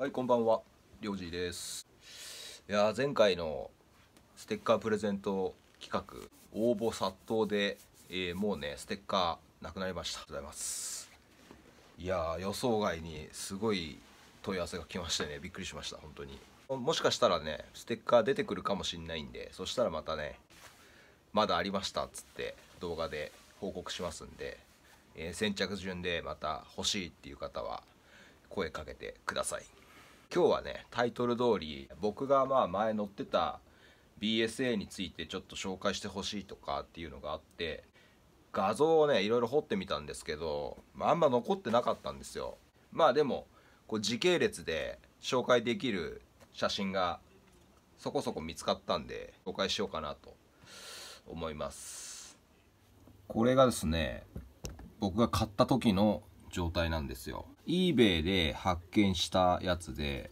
はいこんばんはりょうじですいや前回のステッカープレゼント企画応募殺到で、えー、もうねステッカーなくなりましたありがとうございますいや予想外にすごい問い合わせが来ましてねびっくりしました本当にもしかしたらねステッカー出てくるかもしんないんでそしたらまたねまだありましたっつって動画で報告しますんで、えー、先着順でまた欲しいっていう方は声かけてください今日はねタイトル通り僕がまあ前乗ってた BSA についてちょっと紹介してほしいとかっていうのがあって画像をねいろいろ掘ってみたんですけど、まあ、あんま残ってなかったんですよまあでもこう時系列で紹介できる写真がそこそこ見つかったんで紹介しようかなと思いますこれがですね僕が買った時の状態なんですよ eBay で発見したやつで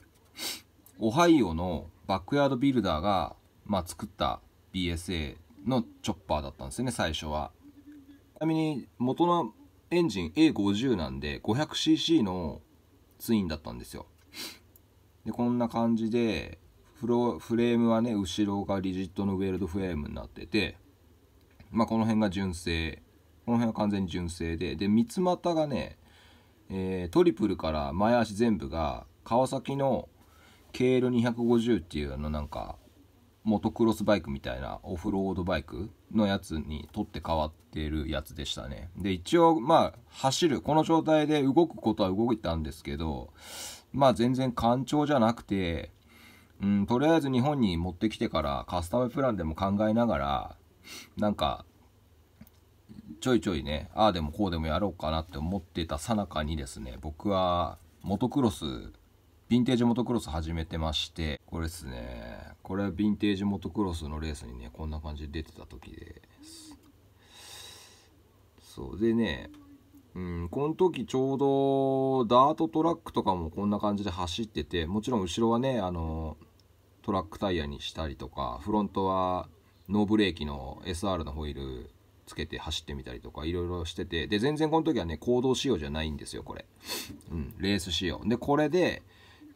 オハイオのバックヤードビルダーが、まあ、作った BSA のチョッパーだったんですよね最初はちなみに元のエンジン A50 なんで 500cc のツインだったんですよでこんな感じでフロフレームはね後ろがリジットのウェルドフレームになっててまあこの辺が純正この辺は完全に純正でで三つ股がねえー、トリプルから前足全部が川崎の KL250 っていうあのなんかモトクロスバイクみたいなオフロードバイクのやつに取って変わってるやつでしたねで一応まあ走るこの状態で動くことは動いたんですけどまあ全然干潮じゃなくてうんとりあえず日本に持ってきてからカスタムプランでも考えながらなんかちょいちょいねああでもこうでもやろうかなって思ってたさなかにですね僕はモトクロスヴィンテージモトクロス始めてましてこれですねこれはヴィンテージモトクロスのレースにねこんな感じで出てた時ですそうでねうん、この時ちょうどダートトラックとかもこんな感じで走っててもちろん後ろはねあのトラックタイヤにしたりとかフロントはノーブレーキの SR のホイールつけて走ってみたりとかいろいろしててで全然この時はね行動仕様じゃないんですよこれ、うん、レース仕様でこれで、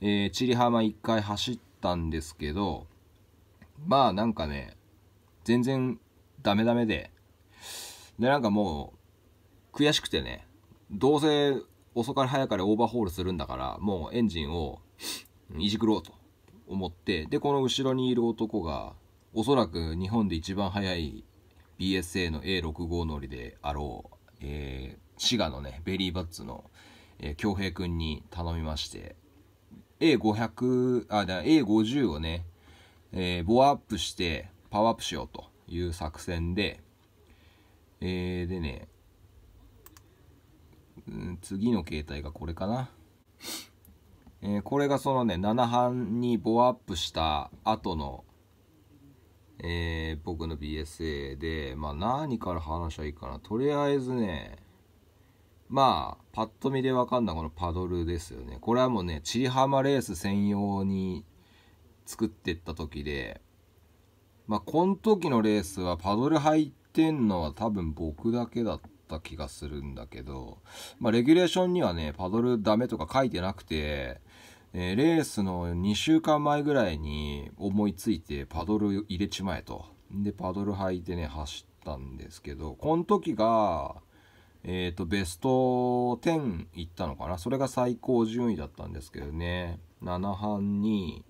えりチリ1回走ったんですけどまあなんかね全然ダメダメででなんかもう悔しくてねどうせ遅かれ早かれオーバーホールするんだからもうエンジンをいじくろうと思ってでこの後ろにいる男がおそらく日本で一番速い BSA の A65 乗りであろう、えー、滋賀のねベリーバッツの恭、えー、平君に頼みまして A500 あ A50 をね、えー、ボアアップしてパワーアップしようという作戦で、えー、でね、うん、次の携帯がこれかな、えー、これがそのね7班にボアアップした後のえー、僕の BSA で、まあ、何から話しらいいかな。とりあえずね、まあ、パッと見でわかんないこのパドルですよね。これはもうね、チリハマレース専用に作ってった時で、まあ、この時のレースはパドル入ってんのは多分僕だけだった気がするんだけど、まあ、レギュレーションにはね、パドルダメとか書いてなくて、えー、レースの2週間前ぐらいに思いついてパドル入れちまえと。で、パドル履いてね、走ったんですけど、この時が、えっ、ー、と、ベスト10いったのかな。それが最高順位だったんですけどね。7班に、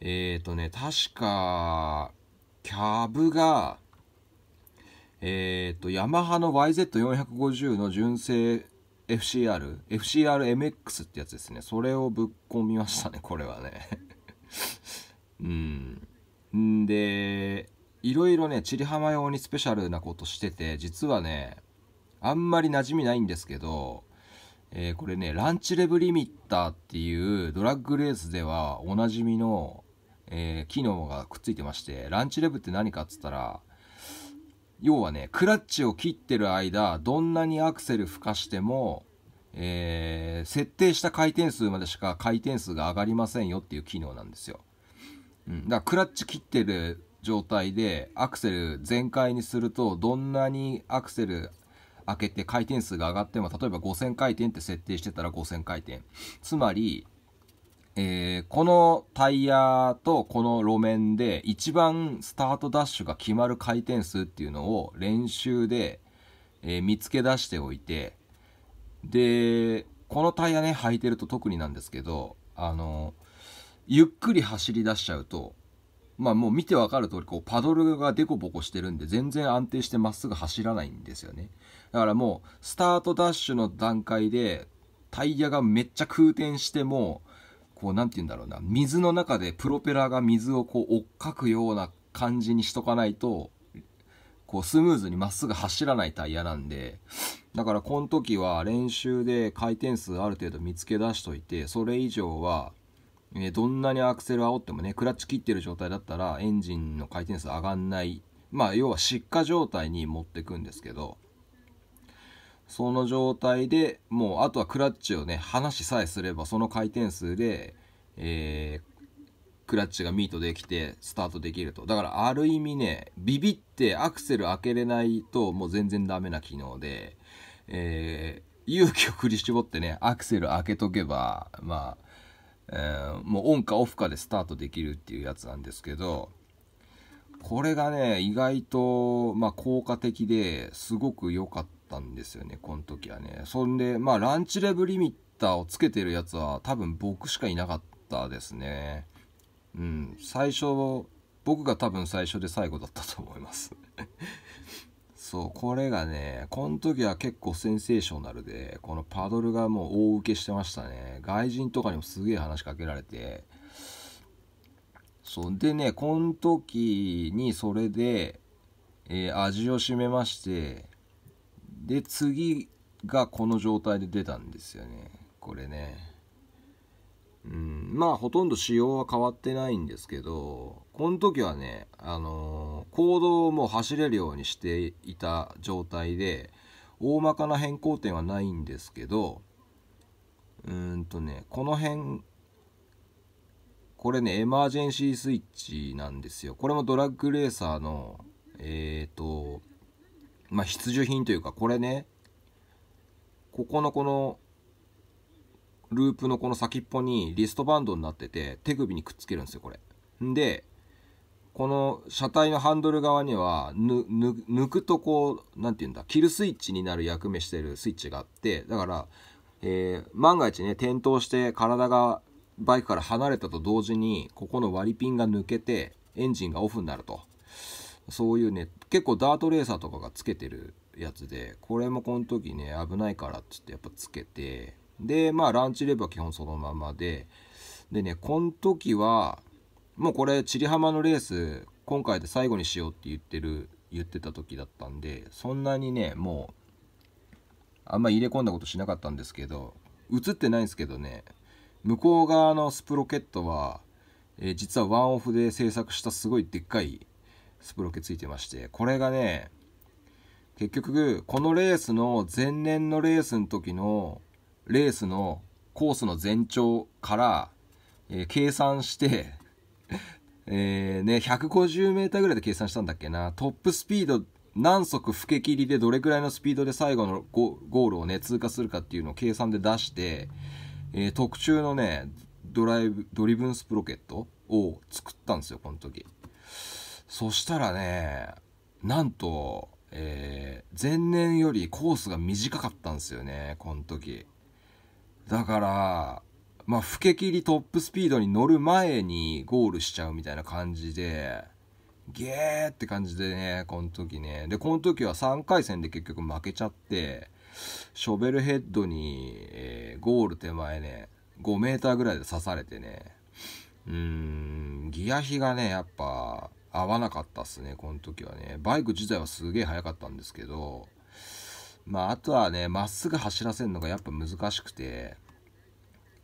えっ、ー、とね、確か、キャブが、えっ、ー、と、ヤマハの YZ450 の純正 FCR、FCRMX ってやつですね。それをぶっ込みましたね、これはね。うん。で、いろいろね、千里浜用にスペシャルなことしてて、実はね、あんまり馴染みないんですけど、えー、これね、ランチレブリミッターっていうドラッグレースではおなじみの、えー、機能がくっついてまして、ランチレブって何かっつったら、要はね、クラッチを切ってる間、どんなにアクセル吹かしても、えー、設定した回転数までしか回転数が上がりませんよっていう機能なんですよ。うん、だからクラッチ切ってる状態でアクセル全開にするとどんなにアクセル開けて回転数が上がっても例えば5000回転って設定してたら5000回転つまりえー、このタイヤとこの路面で一番スタートダッシュが決まる回転数っていうのを練習で、えー、見つけ出しておいてでこのタイヤね履いてると特になんですけどあのゆっくり走り出しちゃうとまあもう見てわかる通りこりパドルがデコボコしてるんで全然安定してまっすぐ走らないんですよねだからもうスタートダッシュの段階でタイヤがめっちゃ空転してもこう、なんて言うんだろうな、水の中でプロペラが水をこう、追っかくような感じにしとかないと、こう、スムーズにまっすぐ走らないタイヤなんで、だからこの時は練習で回転数ある程度見つけ出しといて、それ以上は、えどんなにアクセル煽ってもね、クラッチ切ってる状態だったらエンジンの回転数上がんない。まあ、要は失火状態に持ってくんですけど、その状態でもうあとはクラッチをね離しさえすればその回転数で、えー、クラッチがミートできてスタートできるとだからある意味ねビビってアクセル開けれないともう全然ダメな機能で、えー、勇気を振り絞ってねアクセル開けとけばまあえー、もうオンかオフかでスタートできるっていうやつなんですけどこれがね意外と、まあ、効果的ですごく良かったったんですよねこの時はねそんでまあランチレブリミッターをつけてるやつは多分僕しかいなかったですねうん最初僕が多分最初で最後だったと思います そうこれがねこの時は結構センセーショナルでこのパドルがもう大受けしてましたね外人とかにもすげえ話しかけられてそうでねこの時にそれで、えー、味を占めましてで次がこの状態で出たんですよねこれねうんまあほとんど仕様は変わってないんですけどこの時はねあのー、行動をもう走れるようにしていた状態で大まかな変更点はないんですけどうーんとねこの辺これねエマージェンシースイッチなんですよこれもドラッグレーサーのえっ、ー、とまあ、必需品というか、これね、ここのこの、ループのこの先っぽにリストバンドになってて、手首にくっつけるんですよ、これ。んで、この車体のハンドル側には、抜くとこう、なんて言うんだ、キルスイッチになる役目してるスイッチがあって、だから、えー、万が一ね、転倒して体がバイクから離れたと同時に、ここの割りピンが抜けて、エンジンがオフになると。そういうね結構ダートレーサーとかがつけてるやつでこれもこの時ね危ないからっつってやっぱつけてでまあランチレバー基本そのままででねこの時はもうこれりはまのレース今回で最後にしようって言ってる言ってた時だったんでそんなにねもうあんま入れ込んだことしなかったんですけど映ってないんですけどね向こう側のスプロケットは、えー、実はワンオフで制作したすごいでっかいスプロケついてまして、これがね、結局、このレースの前年のレースの時の、レースのコースの全長から、えー、計算して えーね、150m ぐらいで計算したんだっけな、トップスピード何速吹け切りでどれくらいのスピードで最後のゴールをね、通過するかっていうのを計算で出して、えー、特注のね、ドライブ、ドリブンスプロケットを作ったんですよ、この時。そしたらねなんと、えー、前年よりコースが短かったんですよねこの時だからまあ老け切りトップスピードに乗る前にゴールしちゃうみたいな感じでゲーって感じでねこの時ねでこの時は3回戦で結局負けちゃってショベルヘッドに、えー、ゴール手前ね5 m ぐらいで刺されてねうーんギア比がねやっぱ合わなかったっすね、この時はね。バイク自体はすげえ速かったんですけど、まあ、あとはね、まっすぐ走らせるのがやっぱ難しくて、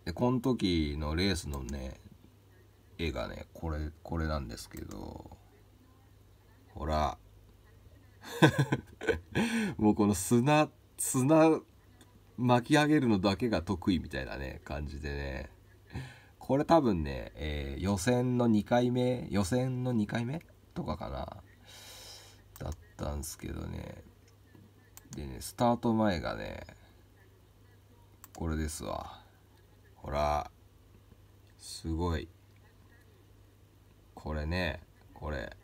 で、この時のレースのね、絵がね、これ、これなんですけど、ほら、もうこの砂、砂巻き上げるのだけが得意みたいなね、感じでね、これ多分ね、えー、予選の2回目、予選の2回目とかかな。だったんすけどね。でね、スタート前がね、これですわ。ほら、すごい。これね、これ。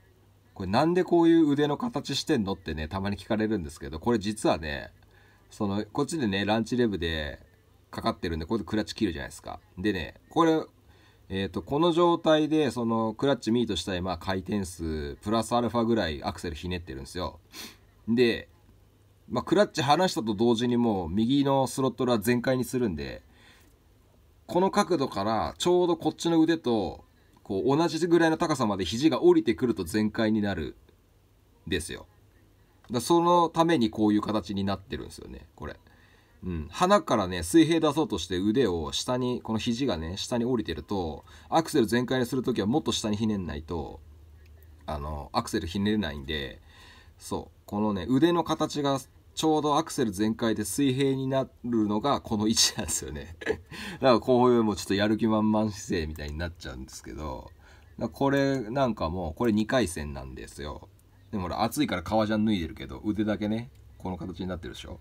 これなんでこういう腕の形してんのってね、たまに聞かれるんですけど、これ実はね、その、こっちでね、ランチレブで、かかってるんで、これでクラッチ切るじゃないですか。でね、これ、えっ、ー、と、この状態で、その、クラッチミートしたい、まあ、回転数、プラスアルファぐらいアクセルひねってるんですよ。で、まあ、クラッチ離したと同時にもう、右のスロットルは全開にするんで、この角度から、ちょうどこっちの腕と、こう、同じぐらいの高さまで肘が降りてくると全開になる、ですよ。だそのためにこういう形になってるんですよね、これ。うん、鼻からね水平出そうとして腕を下にこの肘がね下に降りてるとアクセル全開にする時はもっと下にひねんないとあのアクセルひねれないんでそうこのね腕の形がちょうどアクセル全開で水平になるのがこの位置なんですよね だからこういうもうちょっとやる気満々姿勢みたいになっちゃうんですけどこれなんかもうこれ2回戦なんですよでもほら暑いから革ジャン脱いでるけど腕だけねこの形になってるでしょ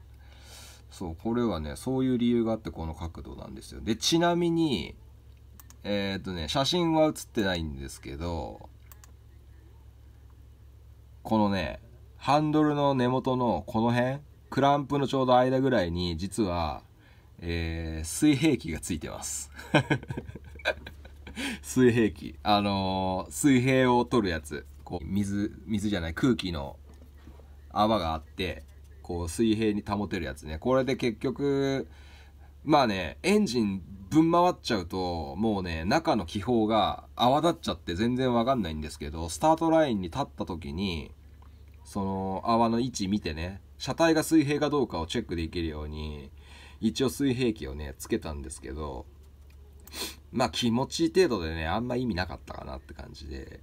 そうこれはねそういう理由があってこの角度なんですよでちなみにえー、っとね写真は写ってないんですけどこのねハンドルの根元のこの辺クランプのちょうど間ぐらいに実は、えー、水平器がついてます 水平器あのー、水平を取るやつこう水水じゃない空気の泡があってこう水平に保てるやつねこれで結局まあねエンジンぶん回っちゃうともうね中の気泡が泡立っちゃって全然わかんないんですけどスタートラインに立った時にその泡の位置見てね車体が水平かどうかをチェックできるように一応水平器をねつけたんですけどまあ気持ちいい程度でねあんま意味なかったかなって感じで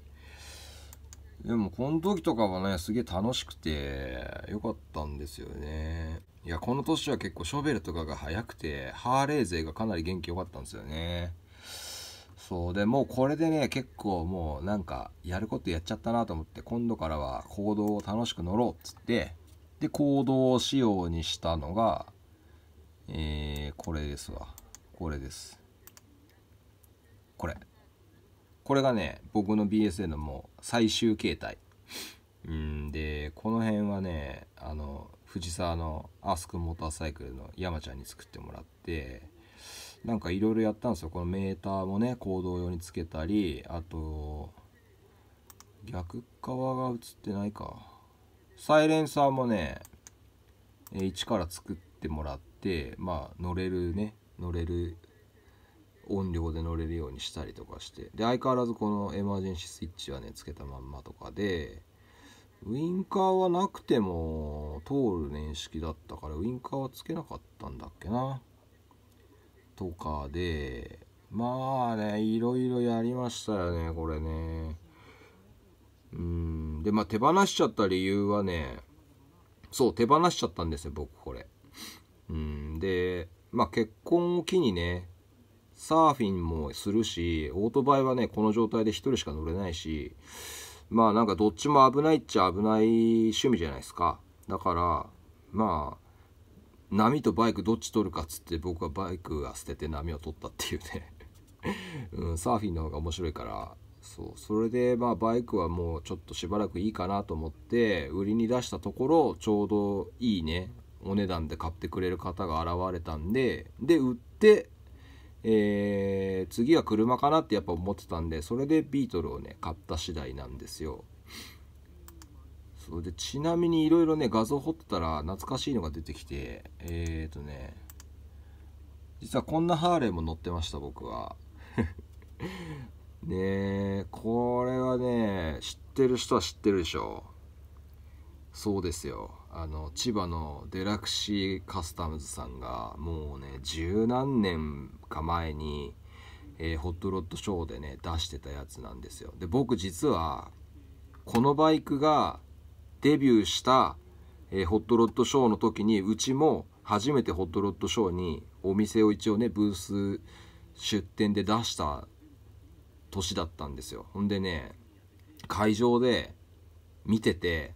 でもこの時とかはね、すげえ楽しくて、良かったんですよね。いや、この年は結構ショベルとかが速くて、ハーレー勢がかなり元気良かったんですよね。そうでもうこれでね結構もうなんかやることやっちゃったなと思って今度からは行動を楽しく乗ろうっつってで行動仕様にしたのがえー、これですわこれですこれこれがね僕の BSA のもう最終形態うんでこの辺はねあの藤沢のアスクモーターサイクルの山ちゃんに作ってもらってなんかいろいろやったんですよこのメーターもね行動用につけたりあと逆側が映ってないかサイレンサーもね一から作ってもらってまあ乗れるね乗れる音量で乗れるようにしたりとかしてで相変わらずこのエマージェンシースイッチはねつけたまんまとかでウインカーはなくても通る年式だったからウインカーはつけなかったんだっけなとかでまあねいろいろやりましたよねこれねうんでまあ手放しちゃった理由はねそう手放しちゃったんですよ僕これうんでまあ結婚を機にねサーフィンもするし、オートバイはね、この状態で1人しか乗れないし、まあなんかどっちも危ないっちゃ危ない趣味じゃないですか。だから、まあ、波とバイクどっち取るかっつって僕はバイクは捨てて波を取ったっていうね うん、サーフィンの方が面白いからそうそれでまあバイクはもうちょっとしばらくいいかなと思って売りに出したところちょうどいいねお値段で買ってくれる方が現れたんでで売ってえー、次は車かなってやっぱ思ってたんでそれでビートルをね買った次第なんですよそうでちなみにいろいろね画像掘ってたら懐かしいのが出てきてえっ、ー、とね実はこんなハーレーも乗ってました僕は ねえこれはね知ってる人は知ってるでしょそうですよあの千葉のデラクシーカスタムズさんがもうね十何年か前に、えー、ホットロッドショーでね出してたやつなんですよで僕実はこのバイクがデビューした、えー、ホットロッドショーの時にうちも初めてホットロッドショーにお店を一応ねブース出店で出した年だったんですよほんでね会場で見てて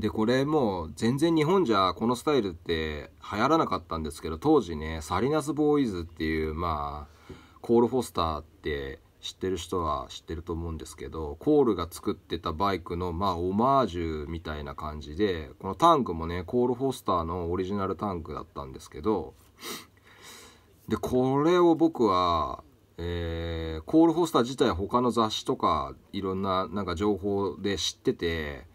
でこれもう全然日本じゃこのスタイルって流行らなかったんですけど当時ねサリナスボーイズっていうまあコール・フォスターって知ってる人は知ってると思うんですけどコールが作ってたバイクのまあオマージュみたいな感じでこのタンクもねコール・フォスターのオリジナルタンクだったんですけどでこれを僕はえー、コール・フォスター自体他の雑誌とかいろんななんか情報で知ってて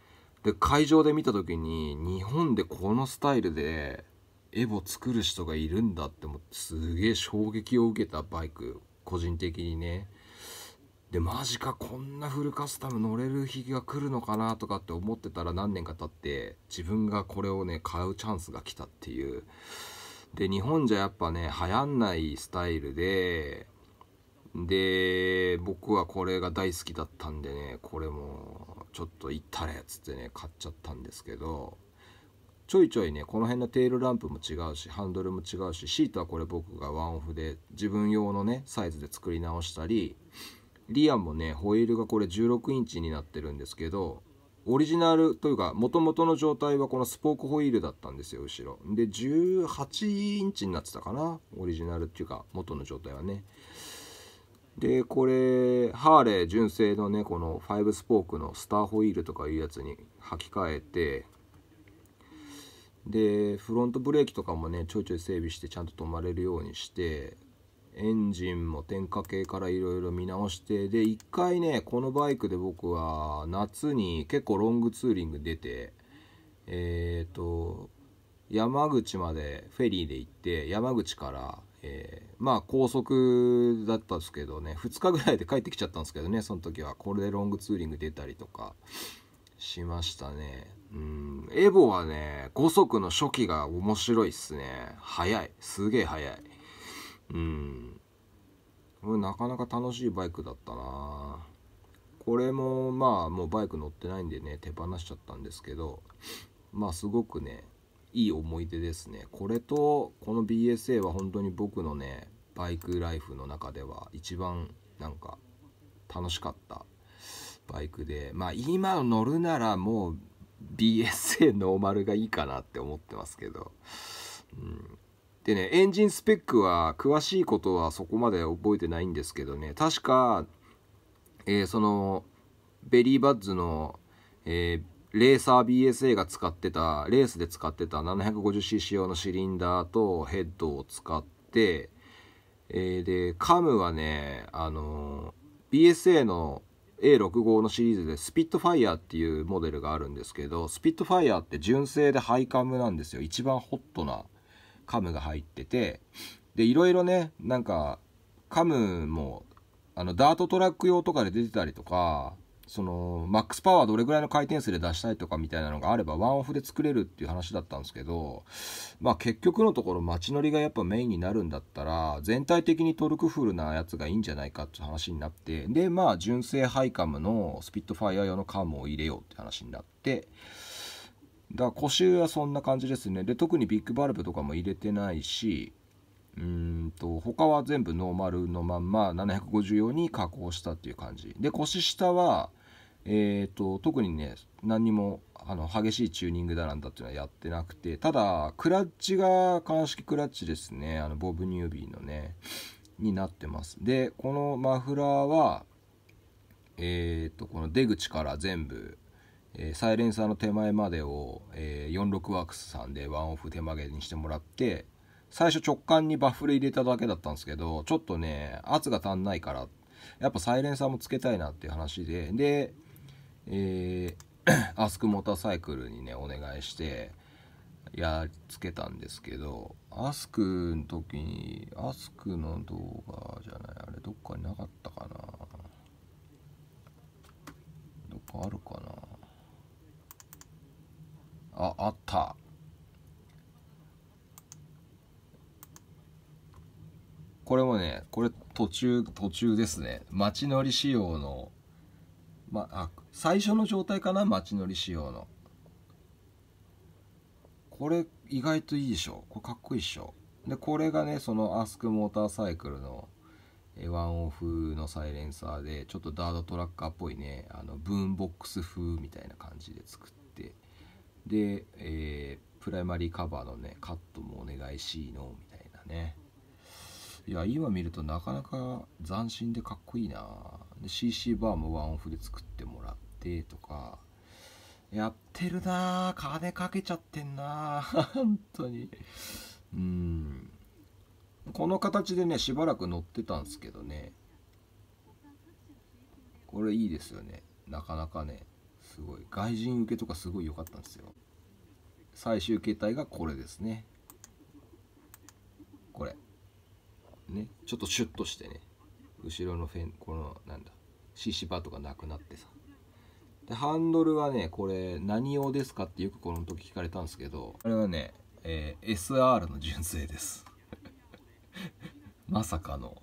で会場で見た時に日本でこのスタイルでエボ作る人がいるんだって思ってすげえ衝撃を受けたバイク個人的にねでマジかこんなフルカスタム乗れる日が来るのかなとかって思ってたら何年か経って自分がこれをね買うチャンスが来たっていうで日本じゃやっぱね流行んないスタイルでで僕はこれが大好きだったんでねこれもちょっと行ったれっつってね買っちゃったんですけどちょいちょいねこの辺のテールランプも違うしハンドルも違うしシートはこれ僕がワンオフで自分用のねサイズで作り直したりリアもねホイールがこれ16インチになってるんですけどオリジナルというか元々の状態はこのスポークホイールだったんですよ後ろで18インチになってたかなオリジナルっていうか元の状態はねでこれハーレー純正のねこの5スポークのスターホイールとかいうやつに履き替えてでフロントブレーキとかもねちょいちょい整備してちゃんと止まれるようにしてエンジンも点火系からいろいろ見直してで1回ねこのバイクで僕は夏に結構ロングツーリング出てえっ、ー、と山口までフェリーで行って山口からえー、まあ高速だったんですけどね2日ぐらいで帰ってきちゃったんですけどねその時はこれでロングツーリング出たりとかしましたねうんエボはね5速の初期が面白いっすね速いすげえ速いうんこれなかなか楽しいバイクだったなこれもまあもうバイク乗ってないんでね手放しちゃったんですけどまあすごくねいい思い出ですねこれとこの BSA は本当に僕のねバイクライフの中では一番なんか楽しかったバイクでまあ今乗るならもう BSA ノーマルがいいかなって思ってますけど、うん、でねエンジンスペックは詳しいことはそこまで覚えてないんですけどね確か、えー、そのベリーバッズの、えーレーサー BSA が使ってたレースで使ってた 750cc 用のシリンダーとヘッドを使って、えー、でカムはねあの BSA の A65 のシリーズでスピットファイヤーっていうモデルがあるんですけどスピットファイヤーって純正でハイカムなんですよ一番ホットなカムが入っててでいろいろねなんかカムもあのダートトラック用とかで出てたりとかそのマックスパワーどれぐらいの回転数で出したいとかみたいなのがあればワンオフで作れるっていう話だったんですけどまあ結局のところ街乗りがやっぱメインになるんだったら全体的にトルクフルなやつがいいんじゃないかって話になってでまあ純正ハイカムのスピットファイア用のカムを入れようって話になってだから腰はそんな感じですねで特にビッグバルブとかも入れてないしうんと他は全部ノーマルのまんま750用に加工したっていう感じで腰下は、えーと、特にね何にもあの激しいチューニングだなんだっていうのはやってなくてただクラッチが鑑識クラッチですねあのボブ・ニュービーのねになってますでこのマフラーはえっ、ー、とこの出口から全部えサイレンサーの手前までを、えー、46ワークスさんでワンオフ手曲げにしてもらって最初直感にバッフル入れただけだったんですけど、ちょっとね、圧が足んないから、やっぱサイレンサーもつけたいなっていう話で、で、えー、アスクモーターサイクルにね、お願いして、やっつけたんですけど、アスクの時に、アスクの動画じゃない、あれどっかになかったかな。どっかあるかな。あ、あった。これもね、これ途中、途中ですね。街乗り仕様の、ま、あ、最初の状態かな街乗り仕様の。これ意外といいでしょこれかっこいいでしょで、これがね、そのアスクモーターサイクルのワンオフのサイレンサーで、ちょっとダードトラッカーっぽいね、あの、ブーンボックス風みたいな感じで作って、で、えー、プライマリーカバーのね、カットもお願いしいの、みたいなね。いや今見るとなかなか斬新でかっこいいなで CC バーもワンオフで作ってもらってとかやってるな金かけちゃってんな 本当にうんこの形でねしばらく乗ってたんですけどねこれいいですよねなかなかねすごい外人受けとかすごい良かったんですよ最終形態がこれですねこれねちょっとシュッとしてね後ろのフェンこのなんだ CC バーとかなくなってさでハンドルはねこれ何用ですかってよくこの時聞かれたんですけどあれはね、えー、SR の純正です まさかの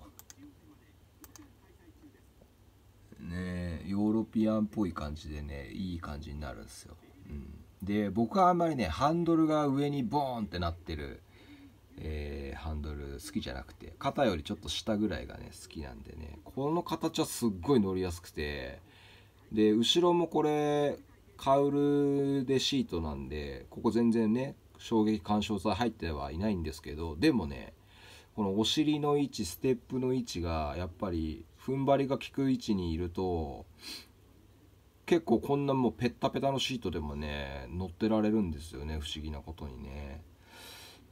ねヨーロピアンっぽい感じでねいい感じになるんですよ、うん、で僕はあんまりねハンドルが上にボーンってなってるえー、ハンドル好きじゃなくて肩よりちょっと下ぐらいがね好きなんでねこの形はすっごい乗りやすくてで後ろもこれカウルでシートなんでここ全然ね衝撃干渉剤入ってはいないんですけどでもねこのお尻の位置ステップの位置がやっぱり踏ん張りが効く位置にいると結構こんなもうペッタペタのシートでもね乗ってられるんですよね不思議なことにね。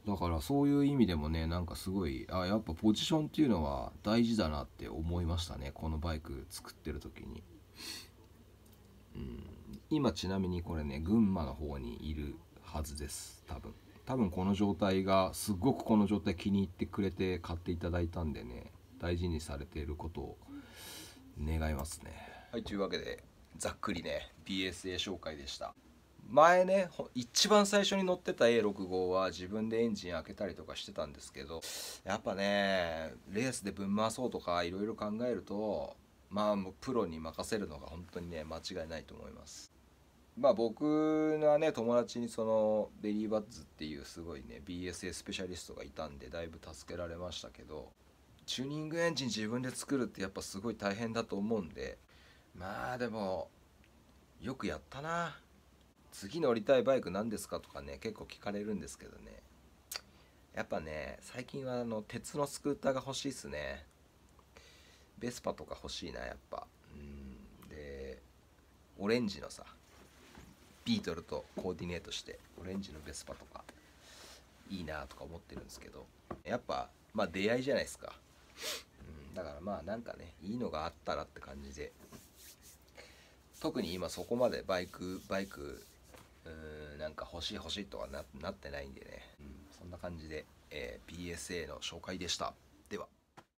だからそういう意味でもねなんかすごいあやっぱポジションっていうのは大事だなって思いましたねこのバイク作ってる時に、うん、今ちなみにこれね群馬の方にいるはずです多分多分この状態がすごくこの状態気に入ってくれて買っていただいたんでね大事にされていることを願いますねはいというわけでざっくりね b s a 紹介でした前ね一番最初に乗ってた A65 は自分でエンジン開けたりとかしてたんですけどやっぱねレースでぶん回そうとかいろいろ考えるとまあプロに任せるのが本当にね間違いないと思いますまあ僕はね友達にそのベリーバッズっていうすごいね BSA スペシャリストがいたんでだいぶ助けられましたけどチューニングエンジン自分で作るってやっぱすごい大変だと思うんでまあでもよくやったな次乗りたいバイク何ですかとかね結構聞かれるんですけどねやっぱね最近はあの鉄のスクーターが欲しいっすねベスパとか欲しいなやっぱうんでオレンジのさビートルとコーディネートしてオレンジのベスパとかいいなとか思ってるんですけどやっぱまあ出会いじゃないですか、うん、だからまあなんかねいいのがあったらって感じで特に今そこまでバイクバイクうんなんか欲しい欲しいとはなってないんでね、うん、そんな感じで、えー、PSA の紹介でしたでは